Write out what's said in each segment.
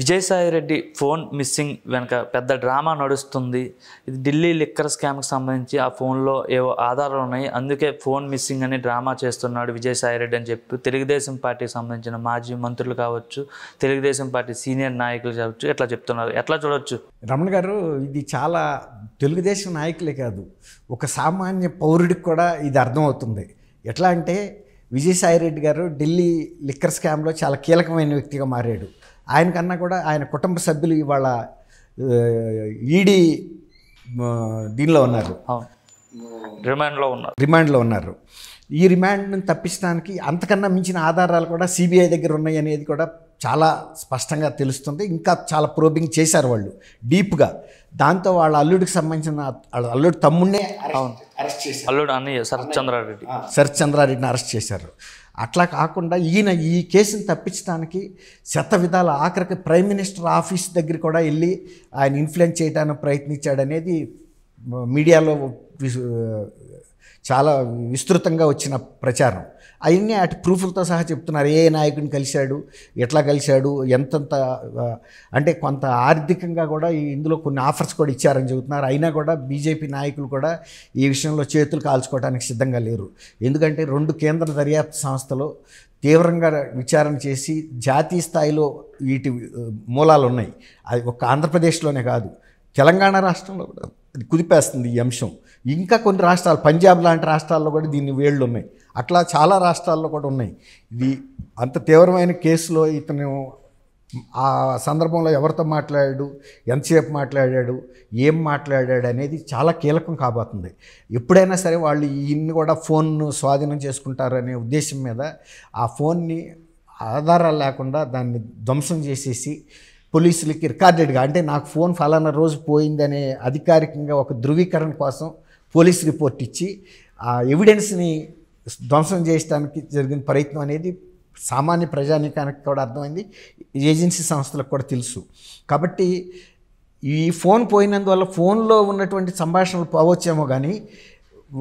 Vijayasai Reddy Reddy phone missing వెనక పెద్ద drama నడుస్తుంది ఇది ఢిల్లీ లిక్కర్ స్కామ్కి సంబంధించి ఆ ఫోన్లో ఏవో ఆధారాలు ఉన్నాయి అందుకే ఫోన్ మిస్సింగ్ అని డ్రామా చేస్తున్నాడు విజయసాయిరెడ్డి రెడ్డి అని చెప్పి తెలుగుదేశం పార్టీకి సంబంధించిన మాజీ మంత్రులు కావచ్చు తెలుగుదేశం పార్టీ సీనియర్ నాయకులు కావచ్చు ఎట్లా చెప్తున్నారు ఎట్లా చూడవచ్చు రమణ గారు ఇది చాలా తెలుగుదేశం నాయకులే కాదు ఒక సామాన్య పౌరుడికి కూడా ఇది అర్థమవుతుంది ఎట్లా అంటే విజయసాయిరెడ్డి రెడ్డి గారు ఢిల్లీ లిక్కర్ స్కామ్లో చాలా కీలకమైన వ్యక్తిగా మారాడు ఆయన కన్నా కూడా ఆయన కుటుంబ సభ్యులు ఇవాళ ఈడీ దీనిలో ఉన్నారు రిమాండ్లో ఉన్నారు రిమాండ్లో ఉన్నారు ఈ రిమాండ్ను తప్పించడానికి అంతకన్నా మించిన ఆధారాలు కూడా సిబిఐ దగ్గర ఉన్నాయి అనేది కూడా చాలా స్పష్టంగా తెలుస్తుంది ఇంకా చాలా ప్రోబింగ్ చేశారు వాళ్ళు డీప్గా దాంతో వాళ్ళ అల్లుడికి సంబంధించిన వాళ్ళ అల్లుడు తమ్ముడినే అరెస్ట్ చేశారు అల్లుడు అన్నయ్య శరత్ చంద్రారెడ్డి శరత్ చంద్రారెడ్డిని అరెస్ట్ చేశారు అట్లా కాకుండా ఈయన ఈ కేసును తప్పించడానికి శత విధాల ఆఖరికి ప్రైమ్ మినిస్టర్ ఆఫీస్ దగ్గర కూడా వెళ్ళి ఆయన ఇన్ఫ్లుయెన్స్ చేయడానికి ప్రయత్నించాడనేది మీడియాలో చాలా విస్తృతంగా వచ్చిన ప్రచారం అవన్నీ అటు ప్రూఫ్లతో సహా చెప్తున్నారు ఏ నాయకుని కలిశాడు ఎట్లా కలిశాడు ఎంతంత అంటే కొంత ఆర్థికంగా కూడా ఇందులో కొన్ని ఆఫర్స్ కూడా ఇచ్చారని చెబుతున్నారు అయినా కూడా బీజేపీ నాయకులు కూడా ఈ విషయంలో చేతులు కాల్చుకోవడానికి సిద్ధంగా లేరు ఎందుకంటే రెండు కేంద్ర దర్యాప్తు సంస్థలు తీవ్రంగా విచారణ చేసి జాతీయ స్థాయిలో వీటి మూలాలు ఉన్నాయి అది ఒక ఆంధ్రప్రదేశ్లోనే కాదు తెలంగాణ రాష్ట్రంలో కూడా కుదిపేస్తుంది ఈ అంశం ఇంకా కొన్ని రాష్ట్రాలు పంజాబ్ లాంటి రాష్ట్రాల్లో కూడా దీన్ని వేళ్ళు ఉన్నాయి అట్లా చాలా రాష్ట్రాల్లో కూడా ఉన్నాయి ఇది అంత తీవ్రమైన కేసులో ఇతను ఆ సందర్భంలో ఎవరితో మాట్లాడాడు ఎంతసేపు మాట్లాడాడు ఏం మాట్లాడాడు అనేది చాలా కీలకం కాబోతుంది ఎప్పుడైనా సరే వాళ్ళు ఈయన్ని కూడా ఫోన్ను స్వాధీనం చేసుకుంటారనే ఉద్దేశం మీద ఆ ఫోన్ని ఆధారాలు లేకుండా దాన్ని ధ్వంసం చేసేసి పోలీసులకి రికార్డెడ్గా అంటే నాకు ఫోన్ ఫలానా రోజు పోయిందనే అధికారికంగా ఒక ధృవీకరణ కోసం పోలీస్ రిపోర్ట్ ఇచ్చి ఆ ఎవిడెన్స్ని ధ్వంసం చేయడానికి జరిగిన ప్రయత్నం అనేది సామాన్య ప్రజానీకానికి కూడా అర్థమైంది ఏజెన్సీ సంస్థలకు కూడా తెలుసు కాబట్టి ఈ ఫోన్ పోయినందువల్ల ఫోన్లో ఉన్నటువంటి సంభాషణలు పోవచ్చేమో కానీ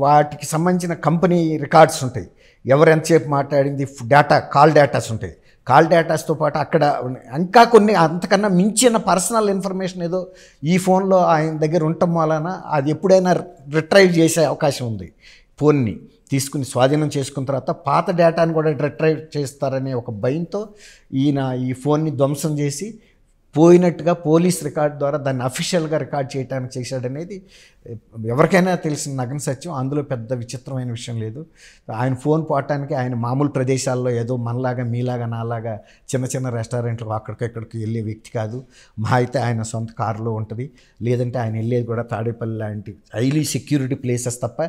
వాటికి సంబంధించిన కంపెనీ రికార్డ్స్ ఉంటాయి ఎవరు ఎంతసేపు మాట్లాడింది డేటా కాల్ డేటాస్ ఉంటాయి కాల్ డేటాస్తో పాటు అక్కడ ఇంకా కొన్ని అంతకన్నా మించిన పర్సనల్ ఇన్ఫర్మేషన్ ఏదో ఈ ఫోన్లో ఆయన దగ్గర ఉండటం వలన అది ఎప్పుడైనా రిట్రైవ్ చేసే అవకాశం ఉంది ఫోన్ని తీసుకుని స్వాధీనం చేసుకున్న తర్వాత పాత డేటాను కూడా రిట్రైవ్ చేస్తారనే ఒక భయంతో ఈయన ఈ ఫోన్ని ధ్వంసం చేసి పోయినట్టుగా పోలీస్ రికార్డ్ ద్వారా దాన్ని అఫీషియల్గా రికార్డ్ చేయడానికి చేశాడనేది ఎవరికైనా తెలిసిన నగన సత్యం అందులో పెద్ద విచిత్రమైన విషయం లేదు ఆయన ఫోన్ పోవటానికి ఆయన మామూలు ప్రదేశాల్లో ఏదో మనలాగా మీలాగా నాలాగా చిన్న చిన్న రెస్టారెంట్లు అక్కడికెక్కడికి వెళ్ళే వ్యక్తి కాదు మా అయితే ఆయన సొంత కారులో ఉంటుంది లేదంటే ఆయన వెళ్ళేది కూడా తాడేపల్లి లాంటి హైలీ సెక్యూరిటీ ప్లేసెస్ తప్ప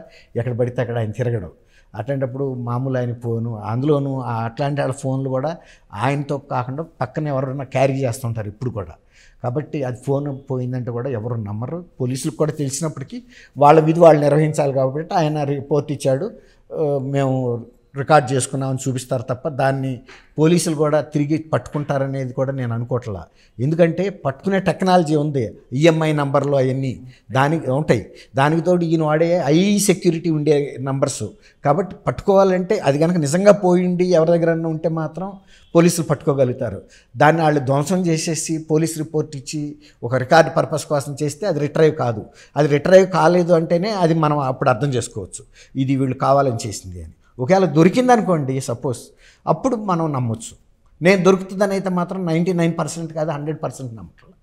ఎక్కడ పడితే అక్కడ ఆయన తిరగడం అట్లాంటప్పుడు మామూలు ఆయన ఫోను అందులోనూ అట్లాంటి వాళ్ళ ఫోన్లు కూడా ఆయనతో కాకుండా పక్కన ఎవరైనా క్యారీ చేస్తుంటారు ఇప్పుడు కూడా కాబట్టి అది ఫోన్ పోయిందంటే కూడా ఎవరు నమ్మరు పోలీసులకు కూడా తెలిసినప్పటికీ వాళ్ళ విధి వాళ్ళు నిర్వహించాలి కాబట్టి ఆయన రిపోర్ట్ ఇచ్చాడు మేము రికార్డ్ చేసుకున్నామని చూపిస్తారు తప్ప దాన్ని పోలీసులు కూడా తిరిగి పట్టుకుంటారనేది కూడా నేను అనుకోవట్లా ఎందుకంటే పట్టుకునే టెక్నాలజీ ఉంది ఈఎంఐ e నంబర్లు అవన్నీ దానికి ఉంటాయి దానికి తోడు ఈయన వాడే ఐ సెక్యూరిటీ ఉండే నంబర్స్ కాబట్టి పట్టుకోవాలంటే అది కనుక నిజంగా పోయిండి ఎవరి దగ్గర ఉంటే మాత్రం పోలీసులు పట్టుకోగలుగుతారు దాన్ని వాళ్ళు ధ్వంసం చేసేసి పోలీస్ రిపోర్ట్ ఇచ్చి ఒక రికార్డు పర్పస్ కోసం చేస్తే అది రిటర్వ్ కాదు అది రిటర్వ్ కాలేదు అంటేనే అది మనం అప్పుడు అర్థం చేసుకోవచ్చు ఇది వీళ్ళు కావాలని చేసింది అని ఒకవేళ దొరికిందనుకోండి సపోజ్ అప్పుడు మనం నమ్మొచ్చు నేను దొరుకుతుందని అయితే మాత్రం నైంటీ నైన్ పర్సెంట్ కాదు హండ్రెడ్ పర్సెంట్ నమ్మట్లేదు